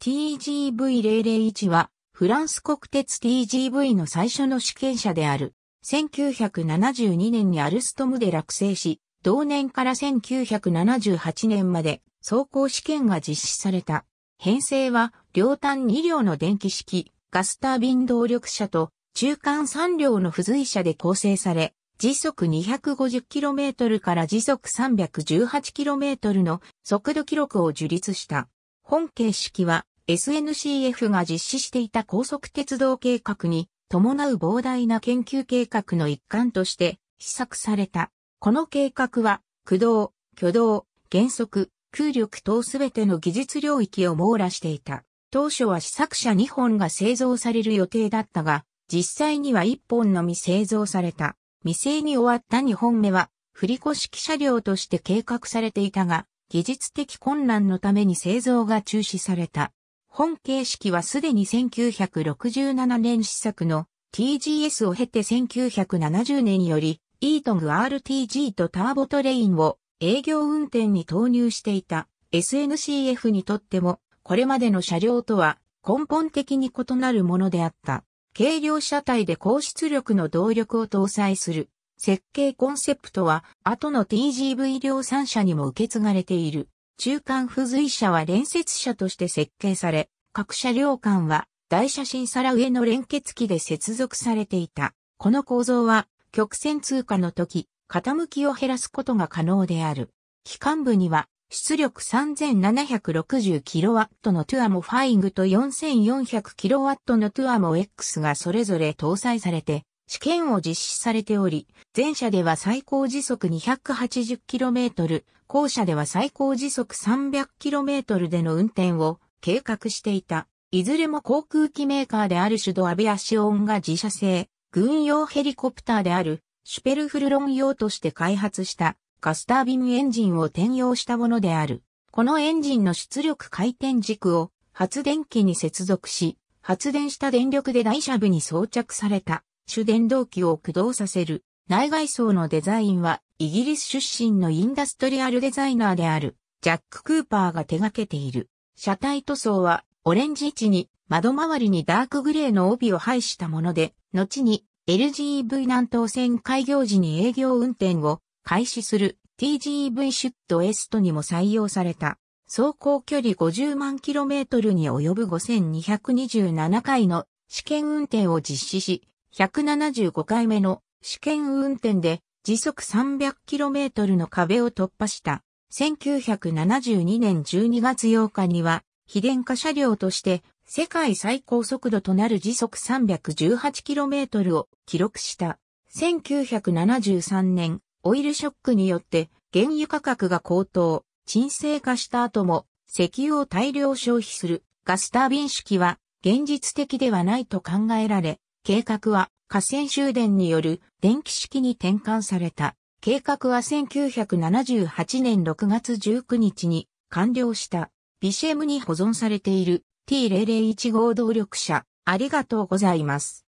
TGV001 は、フランス国鉄 TGV の最初の試験車である。1972年にアルストムで落成し、同年から1978年まで走行試験が実施された。編成は、両端2両の電気式、ガスタービン動力車と、中間3両の付随車で構成され、時速 250km から時速 318km の速度記録を樹立した。本形式は SNCF が実施していた高速鉄道計画に伴う膨大な研究計画の一環として施策された。この計画は、駆動、挙動、減速、空力等すべての技術領域を網羅していた。当初は試作車2本が製造される予定だったが、実際には1本のみ製造された。未製に終わった2本目は、振り子式車両として計画されていたが、技術的混乱のために製造が中止された。本形式はすでに1967年試作の TGS を経て1970年よりイートング RTG とターボトレインを営業運転に投入していた SNCF にとってもこれまでの車両とは根本的に異なるものであった。軽量車体で高出力の動力を搭載する設計コンセプトは、後の TGV 量産車にも受け継がれている。中間付随車は連接車として設計され、各車両間は台車新皿上の連結機で接続されていた。この構造は、曲線通過の時、傾きを減らすことが可能である。機関部には、出力 3760kW のトゥアモファイングと 4400kW のトゥアモ X がそれぞれ搭載されて試験を実施されており、前者では最高時速 280km、後者では最高時速 300km での運転を計画していた。いずれも航空機メーカーであるシュドアビアシオンが自社製、軍用ヘリコプターであるシュペルフルロン用として開発したガスタービンエンジンを転用したものである。このエンジンの出力回転軸を発電機に接続し、発電した電力で台車部に装着された主電動機を駆動させる。内外装のデザインは、イギリス出身のインダストリアルデザイナーである、ジャック・クーパーが手掛けている。車体塗装は、オレンジ位置に、窓周りにダークグレーの帯を配したもので、後に、LGV 南東線開業時に営業運転を開始する TGV シュットエストにも採用された。走行距離50万キロメートルに及ぶ5227回の試験運転を実施し、175回目の試験運転で時速 300km の壁を突破した。1972年12月8日には、非電化車両として世界最高速度となる時速 318km を記録した。1973年、オイルショックによって原油価格が高騰、沈静化した後も石油を大量消費するガスタービン式は現実的ではないと考えられ、計画は河川終電による電気式に転換された。計画は1978年6月19日に完了した。ビシェムに保存されている T001 号動力車。ありがとうございます。